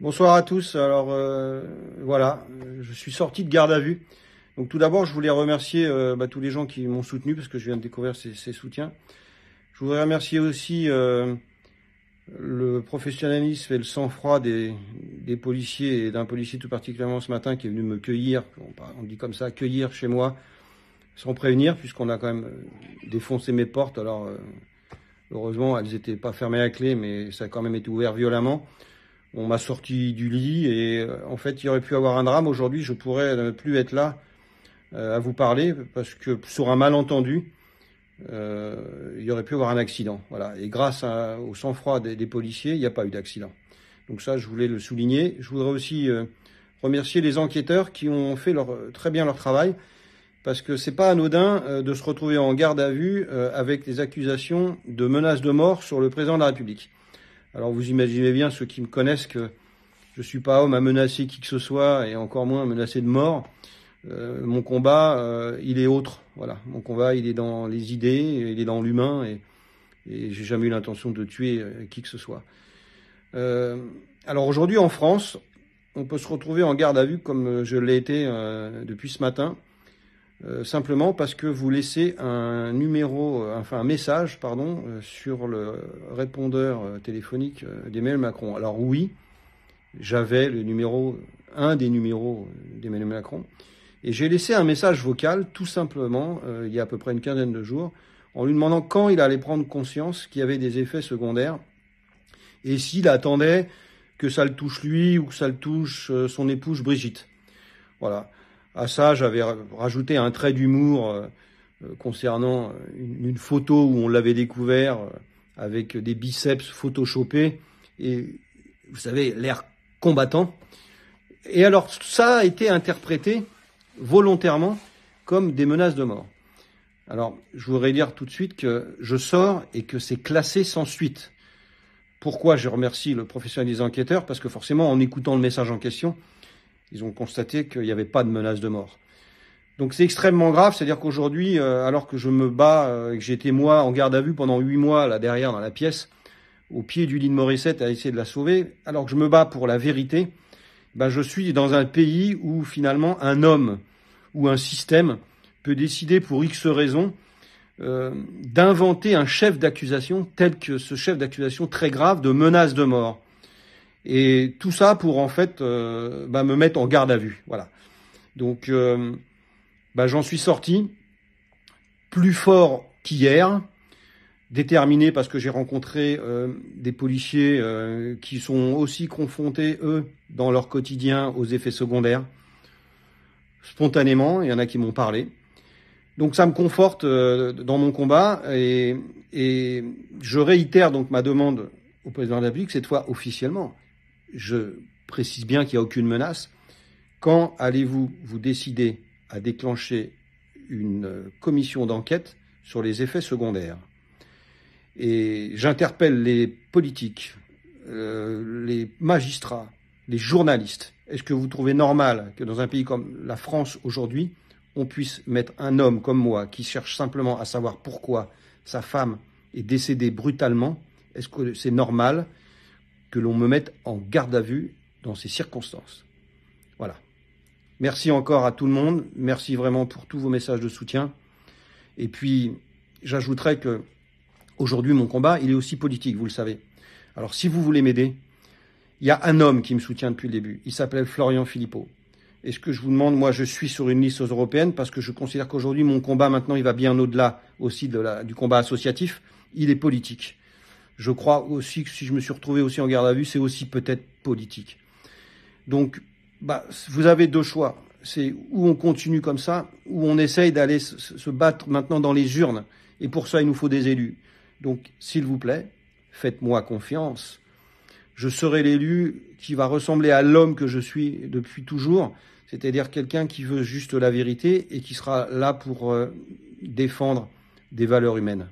Bonsoir à tous. Alors euh, voilà, je suis sorti de garde à vue. Donc tout d'abord, je voulais remercier euh, bah, tous les gens qui m'ont soutenu parce que je viens de découvrir ces, soutiens. Je voudrais remercier aussi euh, le professionnalisme et le sang-froid des, des, policiers et d'un policier tout particulièrement ce matin qui est venu me cueillir, on, dit comme ça, cueillir chez moi sans prévenir puisqu'on a quand même défoncé mes portes. Alors heureusement, elles n'étaient pas fermées à clé, mais ça a quand même été ouvert violemment on m'a sorti du lit et euh, en fait il aurait pu avoir un drame aujourd'hui je pourrais plus être là euh, à vous parler parce que sur un malentendu euh, il y aurait pu avoir un accident voilà et grâce au sang-froid des, policiers il n'y a pas eu d'accident donc ça je voulais le souligner je voudrais aussi remercier les enquêteurs qui ont fait leur, très bien leur travail parce que c'est pas anodin de se retrouver en garde à vue avec des accusations de menaces de mort sur le président de la République alors vous imaginez bien, ceux qui me connaissent, que je ne suis pas homme à menacer qui que ce soit, et encore moins à menacer de mort. Euh, mon combat, euh, il est autre. Voilà, mon combat, il est dans les idées, il est dans l'humain, et, j'ai jamais eu l'intention de tuer euh, qui que ce soit. alors aujourd'hui en France, on peut se retrouver en garde à vue comme je l'ai été depuis ce matin, euh, simplement parce que vous laissez un numéro, euh, enfin un message, pardon, euh, sur le répondeur téléphonique d'Emmanuel Macron. Alors oui, j'avais le numéro, un des numéros d'Emmanuel Macron, et j'ai laissé un message vocal, tout simplement, il y a à peu près une quinzaine de jours, en lui demandant quand il allait prendre conscience qu'il y avait des effets secondaires et s'il attendait que ça le touche lui ou que ça le touche son épouse Brigitte. Voilà. À ça, j'avais rajouté un trait d'humour euh, euh, concernant euh, une, photo où on l'avait découvert avec des biceps photoshopés et vous savez l'air combattant. Et alors ça a été interprété volontairement comme des menaces de mort. Alors je voudrais dire tout de suite que je sors et que c'est classé sans suite. Pourquoi je remercie le professionnel des enquêteurs Parce que forcément en écoutant le message en question, ils ont constaté qu'il n'y avait pas de menace de mort. Donc c'est extrêmement grave, c'est-à-dire qu'aujourd'hui, euh, alors que je me bats, euh, et que j'étais moi en garde à vue pendant huit mois là derrière dans la pièce, au pied du lit de Morissette à essayer de la sauver, alors que je me bats pour la vérité, bah, je suis dans un pays où finalement un homme ou un système peut décider pour X raisons euh, d'inventer un chef d'accusation tel que ce chef d'accusation très grave de menace de mort. Et tout ça pour en fait euh, bah, me mettre en garde à vue. Voilà. Donc euh, bah, j'en suis sorti plus fort qu'hier, déterminé parce que j'ai rencontré euh, des policiers qui sont aussi confrontés, eux, dans leur quotidien aux effets secondaires. Spontanément, il y en a qui m'ont parlé. Donc ça me conforte dans mon combat et, et je réitère donc ma demande au président de la République, cette fois officiellement je précise bien qu'il n'y a aucune menace, quand allez-vous vous décider à déclencher une commission d'enquête sur les effets secondaires Et j'interpelle les politiques, euh, les magistrats, les journalistes. Est-ce que vous trouvez normal que dans un pays comme la France aujourd'hui, on puisse mettre un homme comme moi qui cherche simplement à savoir pourquoi sa femme est décédée brutalement Est-ce que c'est normal que l'on me mette en garde à vue dans ces circonstances. Voilà. Merci encore à tout le monde. Merci vraiment pour tous vos messages de soutien. Et puis, j'ajouterai que aujourd'hui, mon combat, il est aussi politique, vous le savez. Alors, si vous voulez m'aider, il y a un homme qui me soutient depuis le début. Il s'appelle Florian Philippot. Et ce que je vous demande, moi, je suis sur une liste aux européennes parce que je considère qu'aujourd'hui, mon combat, maintenant, il va bien au-delà aussi du combat associatif. Il est politique. Je crois aussi que si je me suis retrouvé aussi en garde à vue, c'est aussi peut-être politique. Donc, bah, vous avez deux choix. C'est où on continue comme ça, ou on essaye d'aller se battre maintenant dans les urnes. Et pour ça, il nous faut des élus. Donc, s'il vous plaît, faites-moi confiance. Je serai l'élu qui va ressembler à l'homme que je suis depuis toujours, c'est-à-dire quelqu'un qui veut juste la vérité et qui sera là pour euh, défendre des valeurs humaines.